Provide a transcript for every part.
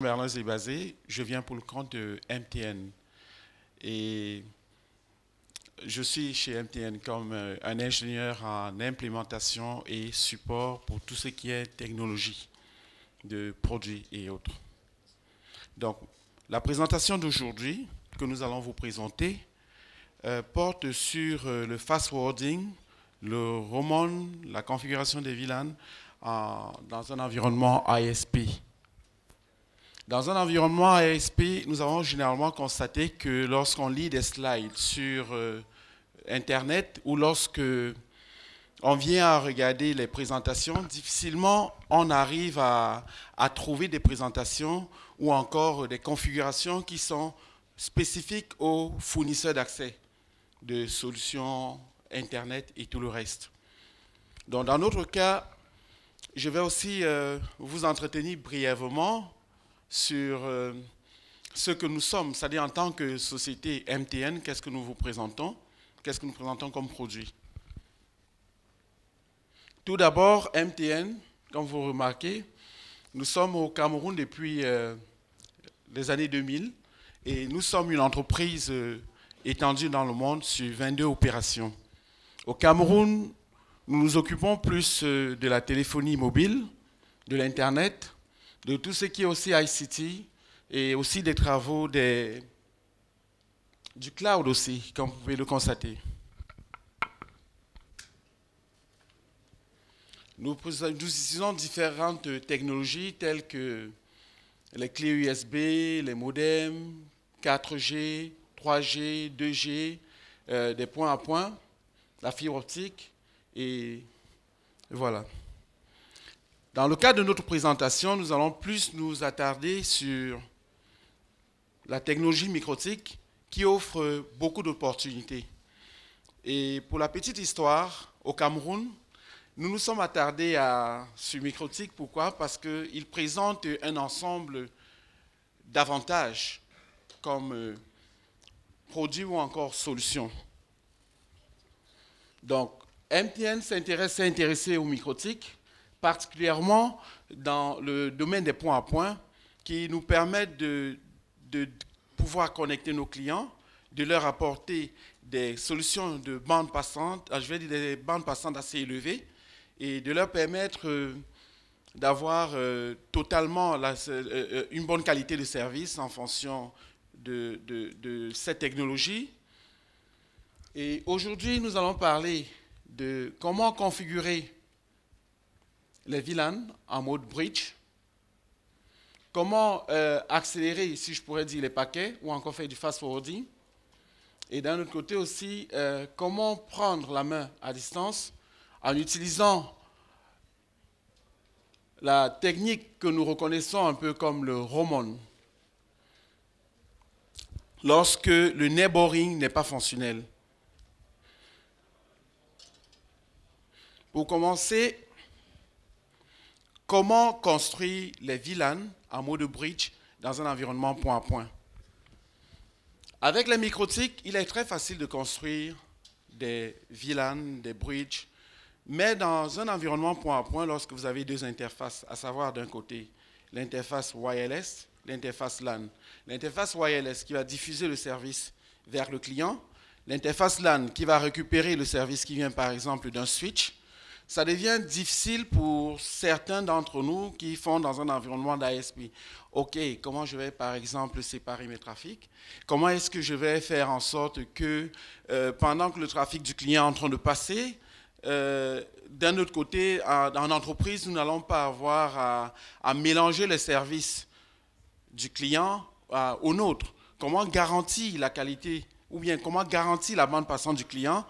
Merlin Zébazé, je viens pour le compte de MTN. Et je suis chez MTN comme euh, un ingénieur en implémentation et support pour tout ce qui est technologie de produits et autres. Donc, la présentation d'aujourd'hui que nous allons vous présenter euh, porte sur euh, le fast-forwarding, le Roman, la configuration des VLAN dans un environnement ISP. Dans un environnement ASP, nous avons généralement constaté que lorsqu'on lit des slides sur euh, Internet ou lorsque on vient à regarder les présentations, difficilement on arrive à, trouver des présentations ou encore des configurations qui sont spécifiques aux fournisseurs d'accès de solutions Internet et tout le reste. Donc, dans notre cas, je vais aussi euh, vous entretenir brièvement sur euh, ce que nous sommes, c'est-à-dire en tant que société MTN, qu'est-ce que nous vous présentons, qu'est-ce que nous présentons comme produit. Tout d'abord, MTN, comme vous remarquez, nous sommes au Cameroun depuis euh, les années 2000 et nous sommes une entreprise euh, étendue dans le monde sur 22 opérations. Au Cameroun, nous nous occupons plus de la téléphonie mobile, de l'Internet, de tout ce qui est aussi ICT et aussi des travaux du cloud aussi, comme vous pouvez le constater. Nous, utilisons différentes technologies telles que les clés USB, les modems, 4G, 3G, 2G, des points à points, la fibre optique, et voilà. Dans le cadre de notre présentation, nous allons plus nous attarder sur la technologie microtique qui offre beaucoup d'opportunités. Et pour la petite histoire, au Cameroun, nous nous sommes attardés sur Microtique. Pourquoi Parce qu'il présente un ensemble d'avantages comme euh, produit ou encore solution. Donc, MTN s'intéresse intéressé au microtique particulièrement dans le domaine des points à points, qui nous permettent de, pouvoir connecter nos clients, de leur apporter des solutions de bandes passantes, ah, je vais dire des bandes passantes assez élevées, et de leur permettre euh, d'avoir euh, totalement euh, une bonne qualité de service en fonction de cette technologie. Et aujourd'hui, nous allons parler de comment configurer les VLAN en mode bridge. Comment euh, accélérer, si je pourrais dire, les paquets ou encore faire du fast-forwarding. Et d'un autre côté aussi, euh, comment prendre la main à distance en utilisant la technique que nous reconnaissons un peu comme le Roman. Lorsque le neighboring n'est pas fonctionnel. Pour commencer, Comment construire les VLAN en mode bridge dans un environnement point à point Avec les microtiques, il est très facile de construire des VLAN, des bridges, mais dans un environnement point à point, lorsque vous avez deux interfaces, à savoir d'un côté l'interface wireless, l'interface LAN. L'interface wireless qui va diffuser le service vers le client, l'interface LAN qui va récupérer le service qui vient par exemple d'un switch, ça devient difficile pour certains d'entre nous qui font dans un environnement d'ASP. OK, comment je vais par exemple séparer mes trafics Comment est-ce que je vais faire en sorte que euh, pendant que le trafic du client est en train de passer, euh, d'un autre côté, en, entreprise, nous n'allons pas avoir à, mélanger les services du client au nôtre. Comment garantir la qualité ou bien comment garantir la bande passante du client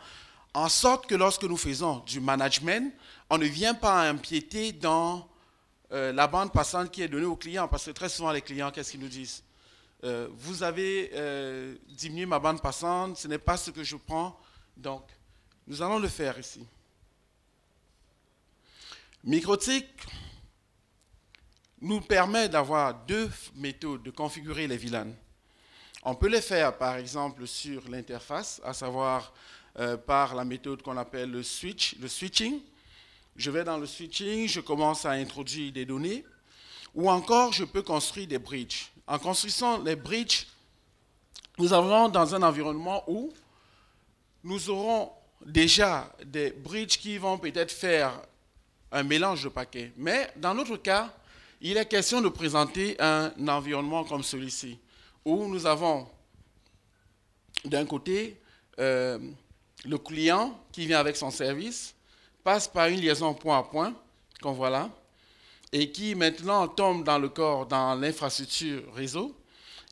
en sorte que lorsque nous faisons du management, on ne vient pas impiéter dans euh, la bande passante qui est donnée aux clients. Parce que très souvent, les clients, qu'est-ce qu'ils nous disent euh, Vous avez euh, diminué ma bande passante, ce n'est pas ce que je prends. Donc, nous allons le faire ici. Microtique nous permet d'avoir deux méthodes de configurer les VLAN. On peut les faire, par exemple, sur l'interface, à savoir euh, par la méthode qu'on appelle le switch, le switching. Je vais dans le switching, je commence à introduire des données. Ou encore, je peux construire des bridges. En construisant les bridges, nous allons dans un environnement où nous aurons déjà des bridges qui vont peut-être faire un mélange de paquets. Mais dans notre cas, il est question de présenter un environnement comme celui-ci, où nous avons d'un côté euh, le client qui vient avec son service passe par une liaison point à point, qu'on voit là, et qui maintenant tombe dans le corps, dans l'infrastructure réseau,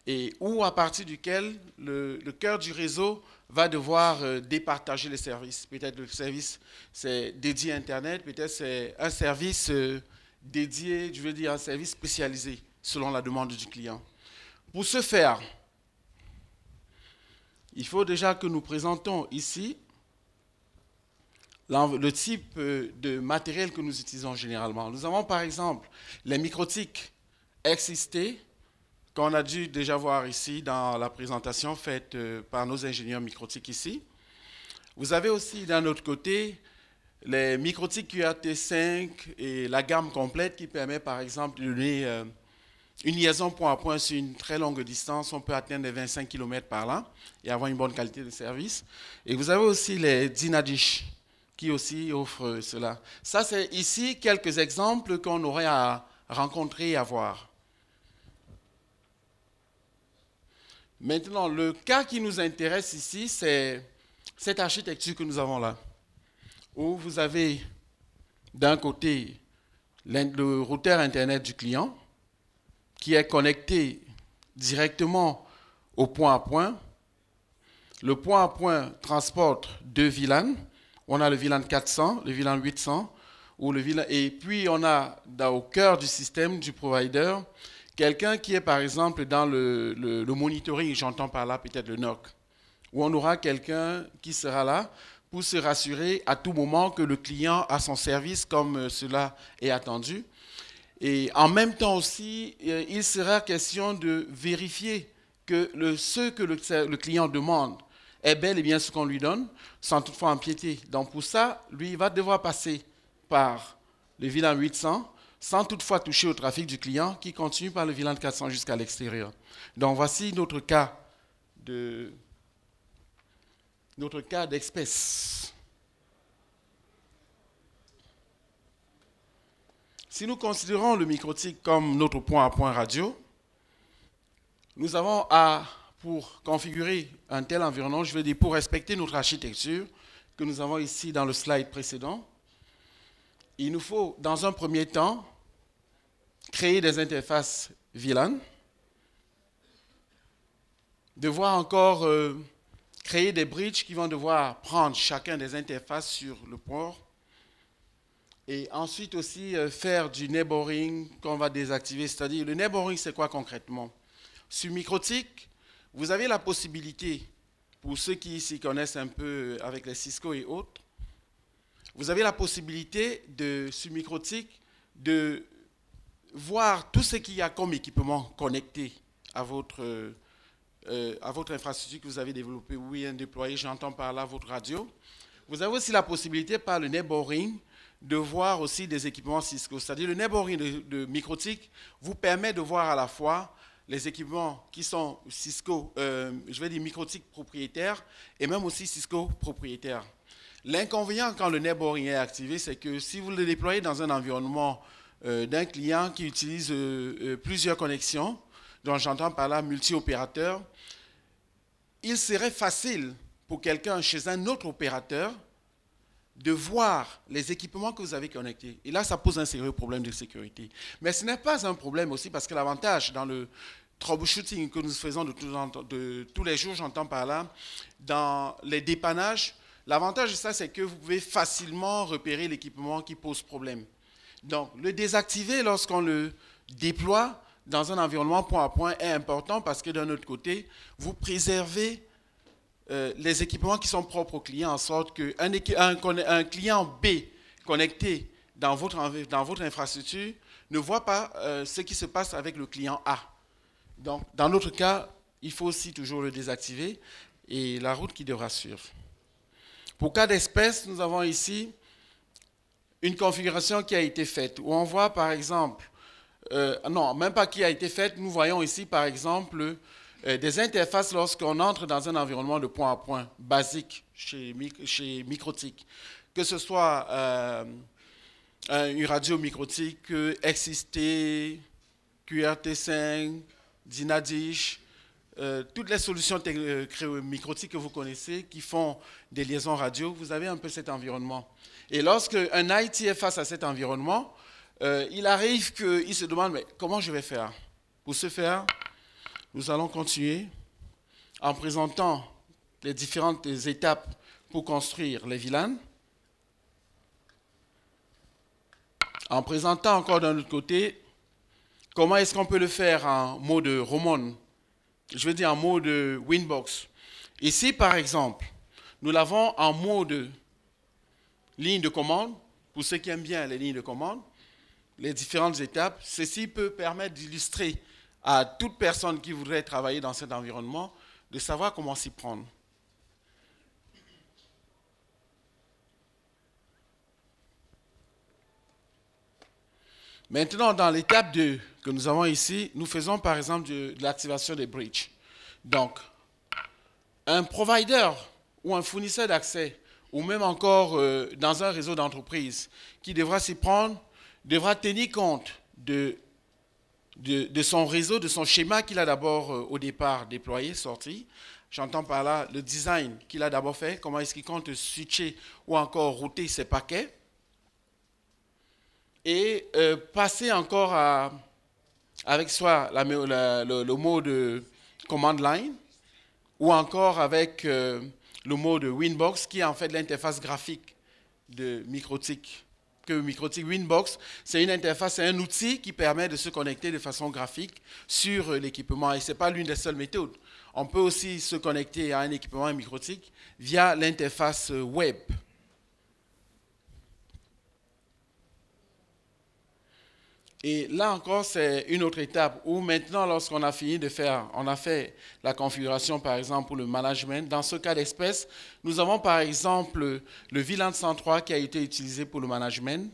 et où à partir duquel le, cœur du réseau va devoir euh, départager les services. Peut-être le service c'est dédié à Internet, peut-être c'est un service euh, dédié, je veux dire un service spécialisé selon la demande du client. Pour ce faire, il faut déjà que nous présentons ici le type euh, de matériel que nous utilisons généralement. Nous avons par exemple les microtiques XST qu'on a dû déjà voir ici dans la présentation faite euh, par nos ingénieurs microtiques ici. Vous avez aussi d'un autre côté les microtiques QAT5 et la gamme complète qui permet par exemple de donner euh, une liaison point à point sur une très longue distance, on peut atteindre les 25 km par là et avoir une bonne qualité de service. Et vous avez aussi les Dinadish qui aussi offrent cela. Ça, c'est ici quelques exemples qu'on aurait à rencontrer et à voir. Maintenant, le cas qui nous intéresse ici, c'est cette architecture que nous avons là, où vous avez d'un côté le routeur Internet du client, qui est connecté directement au point à point. Le point à point transporte deux VLAN. On a le VLAN 400, le VLAN 800, ou le VLAN... et puis on a au cœur du système du provider quelqu'un qui est par exemple dans le, le monitoring, j'entends par là peut-être le NOC, où on aura quelqu'un qui sera là pour se rassurer à tout moment que le client a son service comme euh, cela est attendu. Et en même temps aussi, euh, il sera question de vérifier que ce que le, client demande est bel et bien ce qu'on lui donne, sans toutefois empiéter. Donc pour ça, lui, il va devoir passer par le vilain 800, sans toutefois toucher au trafic du client, qui continue par le vilain 400 jusqu'à l'extérieur. Donc voici notre cas de notre cas d'espèce. Si nous considérons le microtique comme notre point à point radio, nous avons à, pour configurer un tel environnement, je veux dire pour respecter notre architecture que nous avons ici dans le slide précédent, il nous faut dans un premier temps créer des interfaces VLAN, devoir encore euh, créer des bridges qui vont devoir prendre chacun des interfaces sur le port et ensuite aussi euh, faire du neighboring qu'on va désactiver. C'est-à-dire, le neighboring, c'est quoi concrètement Sur Microtik, vous avez la possibilité, pour ceux qui s'y connaissent un peu euh, avec les Cisco et autres, vous avez la possibilité de, sur Microtik de voir tout ce qu'il y a comme équipement connecté à votre, euh, à votre infrastructure que vous avez développée ou bien déployée, j'entends par là votre radio. Vous avez aussi la possibilité par le neighboring de voir aussi des équipements Cisco. C'est-à-dire le neighboring de, de vous permet de voir à la fois les équipements qui sont Cisco, euh, je vais dire Mikrotik propriétaires et même aussi Cisco propriétaire. L'inconvénient quand le neighboring est activé, c'est que si vous le déployez dans un environnement euh, d'un client qui utilise euh, plusieurs connexions, dont j'entends par là multi-opérateurs, il serait facile pour quelqu'un chez un autre opérateur de voir les équipements que vous avez connectés. Et là, ça pose un sérieux problème de sécurité. Mais ce n'est pas un problème aussi parce que l'avantage dans le troubleshooting que nous faisons de, de tous les jours, j'entends par là, dans les dépannages, l'avantage de ça, c'est que vous pouvez facilement repérer l'équipement qui pose problème. Donc, le désactiver lorsqu'on le déploie dans un environnement point à point est important parce que d'un autre côté, vous préservez euh, les équipements qui sont propres au client en sorte qu'un un, client B connecté dans votre, dans votre infrastructure ne voit pas euh, ce qui se passe avec le client A. Donc, dans notre cas, il faut aussi toujours le désactiver et la route qui devra suivre. Pour cas d'espèce, nous avons ici une configuration qui a été faite, où on voit par exemple, euh, non, même pas qui a été faite, nous voyons ici par exemple euh, des interfaces lorsqu'on entre dans un environnement de point à point basique chez, chez que ce soit euh, euh, une radio microtique XST, QRT5, Dynadish, toutes les solutions microtiques que vous connaissez qui font des liaisons radio, vous avez un peu cet environnement. Et lorsque un IT est face à cet environnement, il arrive qu'il se demande mais comment je vais faire Pour ce faire, nous allons continuer en présentant les différentes étapes pour construire les vilaines, En présentant encore d'un autre côté, comment est-ce qu'on peut le faire en de romane, je veux dire en de winbox. Ici, par exemple, nous l'avons en de ligne de commande, pour ceux qui aiment bien les lignes de commande, les différentes étapes. Ceci peut permettre d'illustrer à toute personne qui voudrait travailler dans cet environnement de savoir comment s'y prendre. Maintenant, dans l'étape 2 que nous avons ici, nous faisons par exemple de, l'activation des bridges. Donc, un provider ou un fournisseur d'accès, ou même encore euh, dans un réseau d'entreprise qui devra s'y prendre, devra tenir compte de de, son réseau, de son schéma qu'il a d'abord euh, au départ déployé, sorti. J'entends par là le design qu'il a d'abord fait, comment est-ce qu'il compte switcher ou encore router ses paquets. Et euh, passer encore avec soit le, mot de command line ou encore avec euh, le mot de Winbox qui est en fait l'interface graphique de Microtik que Microtik Winbox, c'est une interface, c'est un outil qui permet de se connecter de façon graphique sur euh, l'équipement. Et ce n'est pas l'une des seules méthodes. On peut aussi se connecter à un équipement microtique via l'interface euh, web. Et là encore, c'est une autre étape où maintenant, lorsqu'on a fini de faire, on a fait la configuration, par exemple, pour le management. Dans ce cas d'espèce, nous avons, par exemple, le VLAN 103 qui a été utilisé pour le management.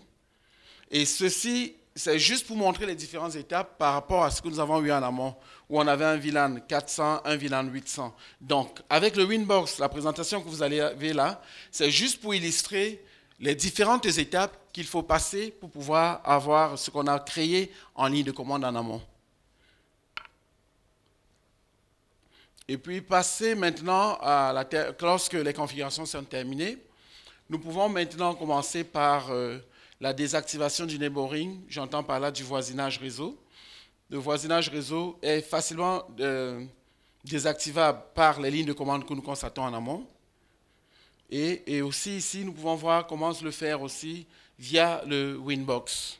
Et ceci, c'est juste pour montrer les différentes étapes par rapport à ce que nous avons eu en amont, où on avait un VLAN 400, un VLAN 800. Donc, avec le Winbox, la présentation que vous allez là, c'est juste pour illustrer les différentes étapes qu'il faut passer pour pouvoir avoir ce qu'on a créé en ligne de commande en amont. Et puis passer maintenant à la lorsque les configurations sont terminées, nous pouvons maintenant commencer par euh, la désactivation du neighboring. J'entends par là du voisinage réseau. Le voisinage réseau est facilement euh, désactivable par les lignes de commande que nous constatons en amont. Et, aussi ici, nous pouvons voir comment se le faire aussi via le Winbox.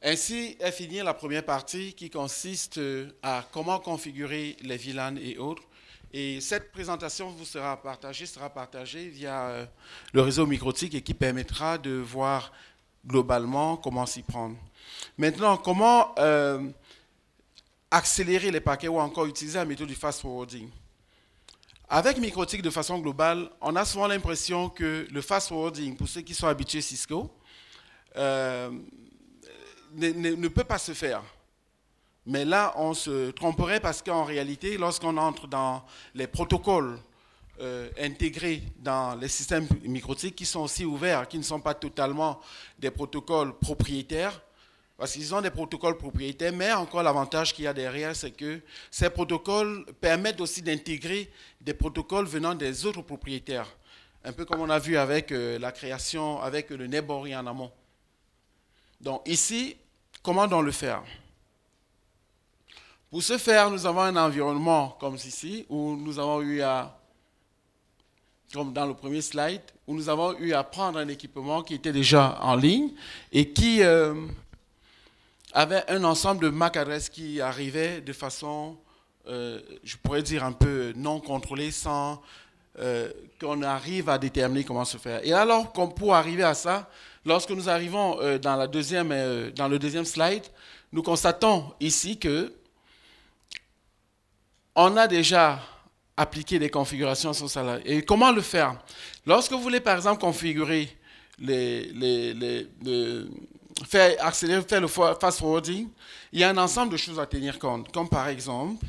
Ainsi est finie la première partie qui consiste à comment configurer les VLAN et autres. Et cette présentation vous sera partagée, sera partagée via euh, le réseau microtique et qui permettra de voir globalement comment s'y prendre. Maintenant, comment euh, accélérer les paquets ou encore utiliser la méthode du fast forwarding Avec Microtik de façon globale, on a souvent l'impression que le fast forwarding, pour ceux qui sont habitués Cisco, euh, ne, peut pas se faire. Mais là, on se tromperait parce qu'en réalité, lorsqu'on entre dans les protocoles euh, intégrés dans les systèmes microtiques qui sont aussi ouverts, qui ne sont pas totalement des protocoles propriétaires, parce qu'ils ont des protocoles propriétaires, mais encore l'avantage qu'il y a derrière, c'est que ces protocoles permettent aussi d'intégrer des protocoles venant des autres propriétaires. Un peu comme on a vu avec euh, la création, avec le Nebori en amont. Donc ici, comment on le faire Pour ce faire, nous avons un environnement comme ici, où nous avons eu à, comme dans le premier slide, où nous avons eu à prendre un équipement qui était déjà en ligne et qui... Euh, avait un ensemble de MAC adresses qui arrivaient de façon, euh, je pourrais dire, un peu non contrôlée, sans euh, qu'on arrive à déterminer comment se faire. Et alors, pour arriver à ça, lorsque nous arrivons euh, dans, la deuxième, dans le deuxième slide, nous constatons ici que on a déjà appliqué des configurations sur ça. Et comment le faire Lorsque vous voulez, par exemple, configurer les, les faire le fast-forwarding, il y a un ensemble de choses à tenir compte, comme par exemple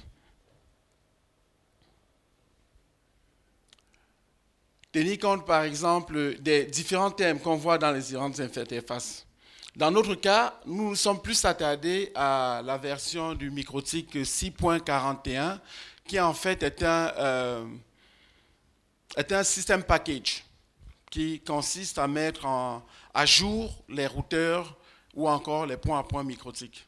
tenir compte par exemple des différents thèmes qu'on voit dans les différentes interfaces. Dans notre cas, nous nous sommes plus attardés à la version du microtique 6.41 qui en fait est un, euh, est un système package qui consiste à mettre à jour les routeurs ou encore les points à points microtiques.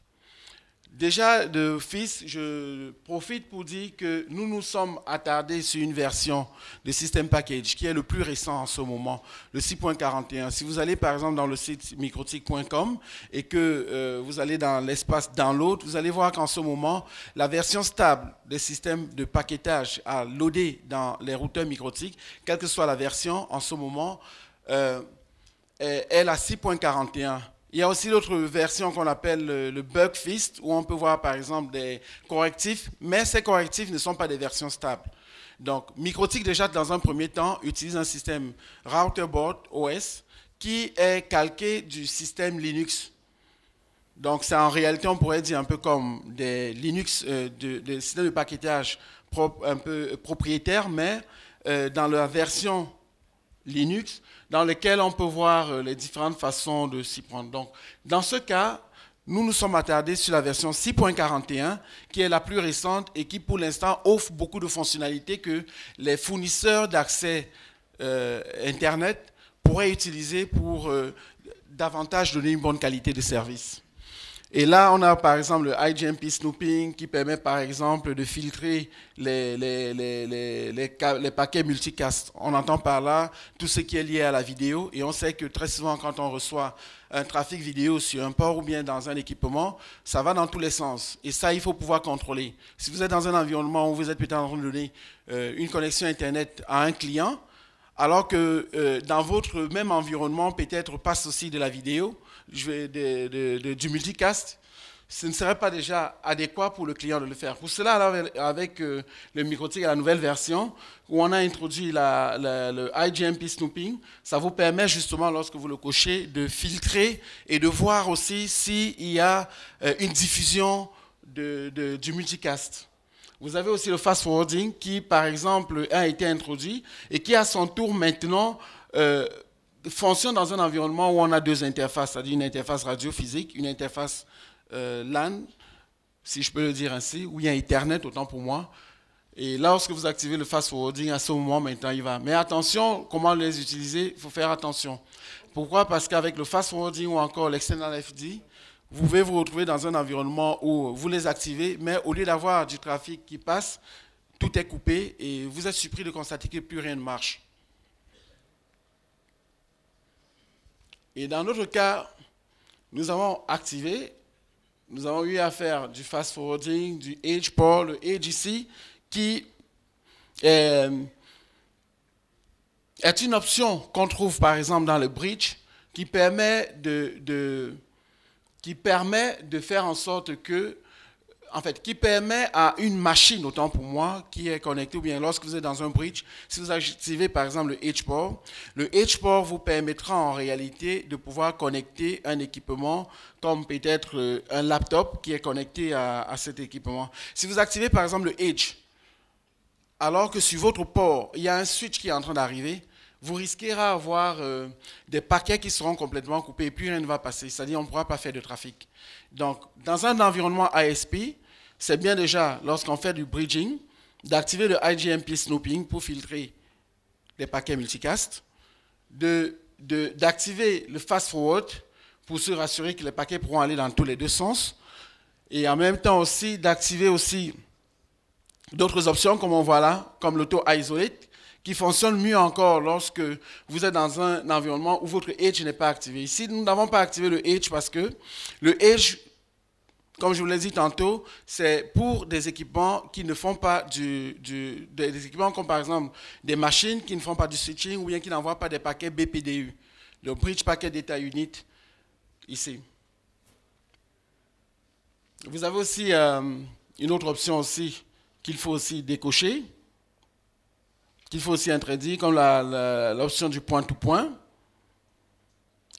Déjà, de fils, je profite pour dire que nous nous sommes attardés sur une version des systèmes Package qui est le plus récent en ce moment, le 6.41. Si vous allez par exemple dans le site microtique.com et que euh, vous allez dans l'espace Download, vous allez voir qu'en ce moment, la version stable des systèmes de paquetage à loader dans les routeurs microtiques, quelle que soit la version, en ce moment, euh, est la 6.41. Il y a aussi d'autres version qu'on appelle le, bug fist, où on peut voir par exemple des correctifs, mais ces correctifs ne sont pas des versions stables. Donc, Microtik déjà dans un premier temps utilise un système Routerboard OS qui est calqué du système Linux. Donc, c'est en réalité, on pourrait dire un peu comme des Linux, euh, de, des systèmes de paquetage un peu propriétaires, mais euh, dans la version Linux, dans lequel on peut voir euh, les différentes façons de s'y prendre. Donc, dans ce cas, nous nous sommes attardés sur la version 6.41, qui est la plus récente et qui, pour l'instant, offre beaucoup de fonctionnalités que les fournisseurs d'accès euh, Internet pourraient utiliser pour euh, davantage donner une bonne qualité de service. Et là, on a par exemple le IGMP snooping qui permet par exemple de filtrer les, les, les, les, paquets multicast. On entend par là tout ce qui est lié à la vidéo et on sait que très souvent quand on reçoit un trafic vidéo sur un port ou bien dans un équipement, ça va dans tous les sens. Et ça, il faut pouvoir contrôler. Si vous êtes dans un environnement où vous êtes peut-être en train de donner euh, une connexion Internet à un client, alors que euh, dans votre même environnement, peut-être passe aussi de la vidéo, je vais du multicast, ce ne serait pas déjà adéquat pour le client de le faire. Pour cela, avec, euh, le microtique et la nouvelle version, où on a introduit le IGMP snooping, ça vous permet justement, lorsque vous le cochez, de filtrer et de voir aussi s'il y a euh, une diffusion du multicast. Vous avez aussi le fast-forwarding qui, par exemple, a été introduit et qui, à son tour, maintenant, euh, fonctionne dans un environnement où on a deux interfaces, c'est-à-dire une interface radio physique, une interface euh, LAN, si je peux le dire ainsi, où il y a Internet, autant pour moi. Et lorsque vous activez le fast-forwarding, à ce moment, maintenant, il va. Mais attention, comment les utiliser, il faut faire attention. Pourquoi Parce qu'avec le fast-forwarding ou encore l'external FD, vous pouvez vous retrouver dans un environnement où vous les activez, mais au lieu d'avoir du trafic qui passe, tout est coupé et vous êtes surpris de constater que plus rien ne marche. Et dans notre cas, nous avons activé, nous avons eu à faire du fast-forwarding, du age poll, le age qui est, une option qu'on trouve par exemple dans le bridge qui permet de qui permet de faire en sorte que, en fait, qui permet à une machine, autant pour moi, qui est connectée, ou bien lorsque vous êtes dans un bridge, si vous activez par exemple le H-Port, le H-Port vous permettra en réalité de pouvoir connecter un équipement comme peut-être euh, un laptop qui est connecté à, à, cet équipement. Si vous activez par exemple le Edge, alors que sur votre port, il y a un switch qui est en train d'arriver, vous risquerez à avoir euh, des paquets qui seront complètement coupés et puis rien ne va passer. C'est-à-dire on ne pourra pas faire de trafic. Donc, dans un environnement ASP, c'est bien déjà, lorsqu'on fait du bridging, d'activer le IGMP snooping pour filtrer les paquets multicast, d'activer de, le fast-forward pour se rassurer que les paquets pourront aller dans tous les deux sens, et en même temps aussi d'activer aussi d'autres options comme on voit là, comme l'auto-isolate, qui fonctionne mieux encore lorsque vous êtes dans un environnement où votre edge n'est pas activé. Ici, nous n'avons pas activé le edge parce que le edge, comme je vous l'ai dit tantôt, c'est pour des équipements qui ne font pas du, des équipements comme par exemple des machines qui ne font pas du switching ou bien qui n'envoient pas des paquets BPDU, le Bridge Paquet d'État Unit, ici. Vous avez aussi euh, une autre option aussi qu'il faut aussi décocher qu'il faut aussi interdire, comme l'option du point-to-point.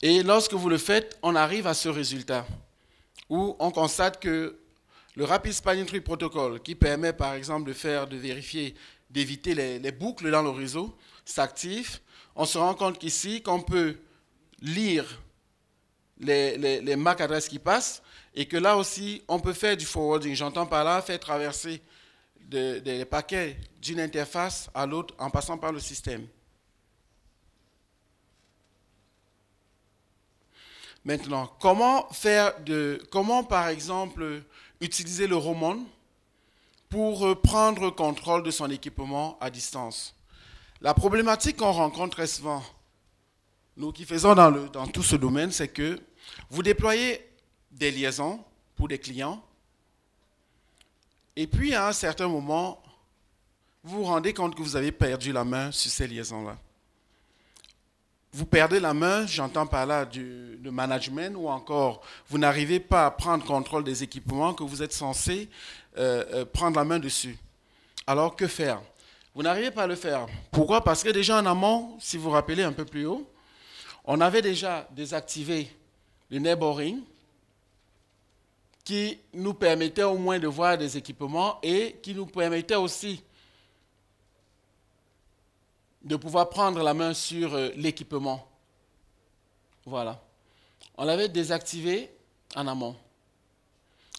Et lorsque vous le faites, on arrive à ce résultat, où on constate que le Rapid Spanning Tree Protocol, qui permet par exemple de faire, de vérifier, d'éviter les, boucles dans le réseau, s'active. On se rend compte qu'ici, qu'on peut lire les, les MAC adresses qui passent, et que là aussi, on peut faire du forwarding. J'entends par là faire traverser des paquets d'une interface à l'autre en passant par le système. Maintenant, comment faire de, comment par exemple utiliser le Roman pour euh, prendre contrôle de son équipement à distance La problématique qu'on rencontre très souvent, nous qui faisons dans, le, dans tout ce domaine, c'est que vous déployez des liaisons pour des clients, et puis, à un certain moment, vous vous rendez compte que vous avez perdu la main sur ces liaisons-là. Vous perdez la main, j'entends par là du, de management, ou encore vous n'arrivez pas à prendre contrôle des équipements que vous êtes censé euh, euh, prendre la main dessus. Alors que faire Vous n'arrivez pas à le faire. Pourquoi Parce que déjà en amont, si vous vous rappelez un peu plus haut, on avait déjà désactivé le neighboring » qui nous permettait au moins de voir des équipements et qui nous permettait aussi de pouvoir prendre la main sur euh, l'équipement. Voilà. On l'avait désactivé en amont.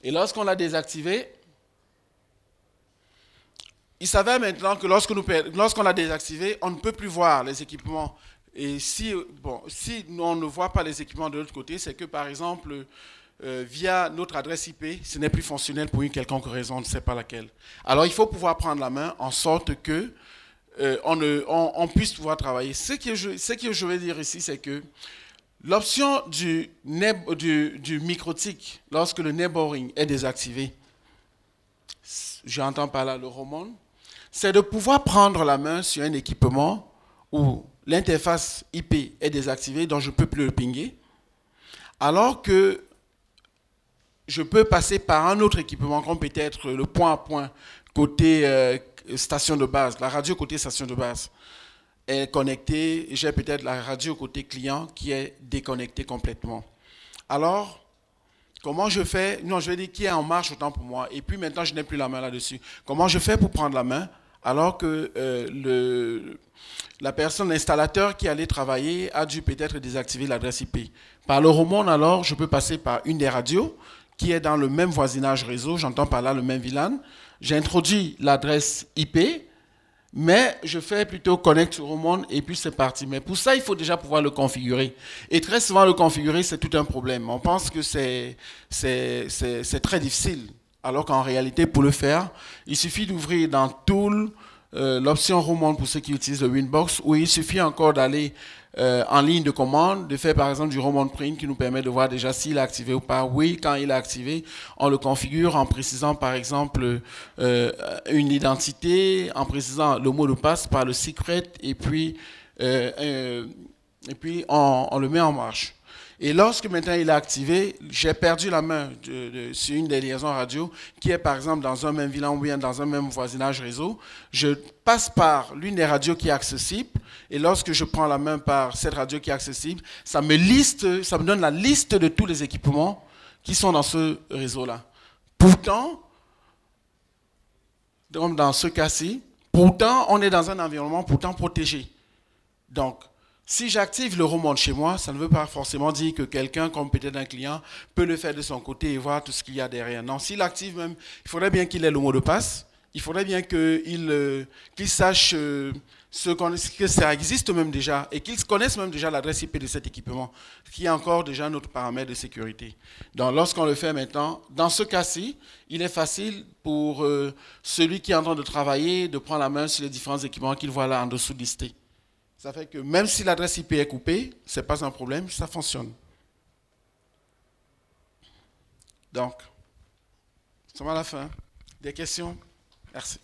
Et lorsqu'on l'a désactivé, il savait maintenant que lorsque nous, lorsqu'on l'a désactivé, on ne peut plus voir les équipements. Et si, bon, si on ne voit pas les équipements de l'autre côté, c'est que par exemple, euh, via notre adresse IP, ce n'est plus fonctionnel pour une quelconque raison, on ne sait pas laquelle. Alors il faut pouvoir prendre la main en sorte que euh, on, on, puisse pouvoir travailler. Ce que je, ce que je veux dire ici, c'est que l'option du, micro du, lorsque le neighboring est désactivé, j'entends par là le roman, c'est de pouvoir prendre la main sur un équipement où l'interface IP est désactivée, dont je ne peux plus le pinguer, alors que je peux passer par un autre équipement, comme peut-être le point à point côté euh, station de base, la radio côté station de base est connectée, j'ai peut-être la radio côté client qui est déconnectée complètement. Alors, comment je fais Non, je vais dire qui est en marche autant pour moi, et puis maintenant je n'ai plus la main là-dessus. Comment je fais pour prendre la main alors que euh, le, la personne, l'installateur qui allait travailler a dû peut-être désactiver l'adresse IP. Par le roman, alors, je peux passer par une des radios, qui est dans le même voisinage réseau, j'entends par là le même VLAN. j'introduis l'adresse IP, mais je fais plutôt connect sur le et puis c'est parti. Mais pour ça, il faut déjà pouvoir le configurer. Et très souvent, le configurer, c'est tout un problème. On pense que c'est très difficile, alors qu'en réalité, pour le faire, il suffit d'ouvrir dans Tool euh, l'option Roman pour ceux qui utilisent le Winbox, ou il suffit encore d'aller euh, en ligne de commande, de faire par exemple du remote print qui nous permet de voir déjà s'il est activé ou pas. Oui, quand il est activé, on le configure en précisant par exemple euh, une identité, en précisant le mot de passe par le secret et puis, euh, et puis on le met en marche. Et lorsque maintenant il est activé, j'ai perdu la main sur une des liaisons radio qui est par exemple dans un même village ou bien dans un même voisinage réseau. Je passe par l'une des radios qui est accessible et lorsque je prends la main par cette radio qui est accessible, ça me liste, ça me donne la liste de tous les équipements qui sont dans ce réseau-là. Pourtant, dans ce cas-ci, pourtant on est dans un environnement pourtant protégé. Donc si j'active le remonte chez moi, ça ne veut pas forcément dire que quelqu'un, comme peut-être un client, peut le faire de son côté et voir tout ce qu'il y a derrière. Non, s'il active même, il faudrait bien qu'il ait le mot de passe, il faudrait bien euh, qu'il sache euh, ce que ça existe même déjà et qu'il connaisse même déjà l'adresse IP de cet équipement, qui est encore déjà notre paramètre de sécurité. Donc lorsqu'on le fait maintenant, dans ce cas-ci, il est facile pour euh, celui qui est en train de travailler de prendre la main sur les différents équipements qu'il voit là en dessous listés. Ça fait que même si l'adresse IP est coupée, ce n'est pas un problème, ça fonctionne. Donc, nous sommes à la fin. Des questions Merci.